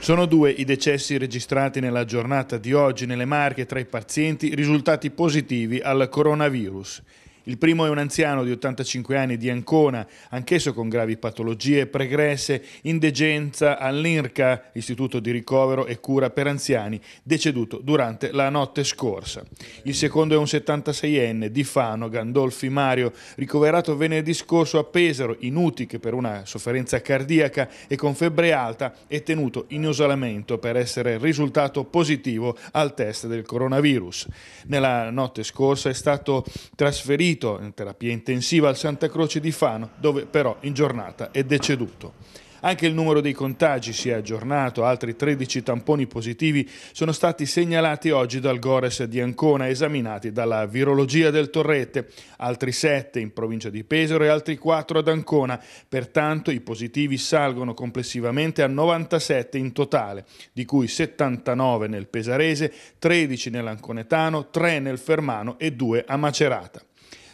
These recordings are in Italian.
Sono due i decessi registrati nella giornata di oggi nelle Marche tra i pazienti risultati positivi al coronavirus. Il primo è un anziano di 85 anni di Ancona, anch'esso con gravi patologie pregresse, in degenza all'IRCA, Istituto di Ricovero e Cura per Anziani, deceduto durante la notte scorsa. Il secondo è un 76enne di Fano, Gandolfi Mario, ricoverato venerdì scorso a Pesaro, in Utiche per una sofferenza cardiaca e con febbre alta e tenuto in isolamento per essere risultato positivo al test del coronavirus. Nella notte scorsa è stato trasferito adibito in terapia intensiva al Santa Croce di Fano, dove però in giornata è deceduto. Anche il numero dei contagi si è aggiornato, altri 13 tamponi positivi sono stati segnalati oggi dal Gores di Ancona, esaminati dalla virologia del Torrette, altri 7 in provincia di Pesaro e altri 4 ad Ancona, pertanto i positivi salgono complessivamente a 97 in totale, di cui 79 nel Pesarese, 13 nell'Anconetano, 3 nel Fermano e 2 a Macerata.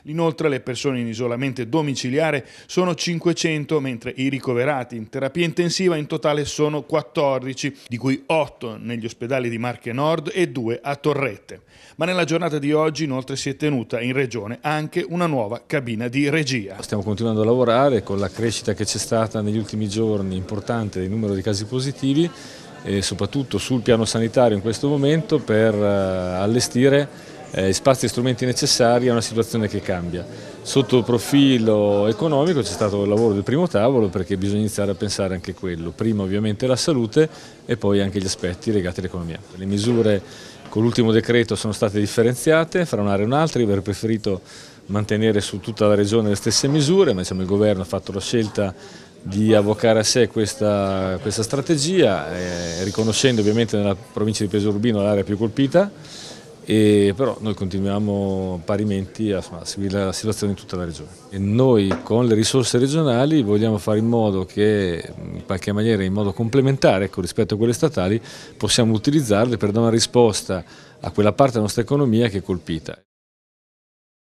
Inoltre le persone in isolamento domiciliare sono 500, mentre i ricoverati in terapia intensiva in totale sono 14, di cui 8 negli ospedali di Marche Nord e 2 a Torrette. Ma nella giornata di oggi inoltre si è tenuta in regione anche una nuova cabina di regia. Stiamo continuando a lavorare con la crescita che c'è stata negli ultimi giorni importante del numero di casi positivi e soprattutto sul piano sanitario in questo momento per eh, allestire eh, spazi e strumenti necessari a una situazione che cambia. Sotto profilo economico c'è stato il lavoro del primo tavolo perché bisogna iniziare a pensare anche a quello, prima ovviamente la salute e poi anche gli aspetti legati all'economia. Le misure con l'ultimo decreto sono state differenziate fra un'area e un'altra, io avrei preferito mantenere su tutta la regione le stesse misure, ma insomma, il governo ha fatto la scelta di avvocare a sé questa, questa strategia, eh, riconoscendo ovviamente nella provincia di Peso l'area più colpita, e però noi continuiamo parimenti a, a seguire la situazione in tutta la regione. E noi con le risorse regionali vogliamo fare in modo che in qualche maniera, in modo complementare ecco, rispetto a quelle statali, possiamo utilizzarle per dare una risposta a quella parte della nostra economia che è colpita.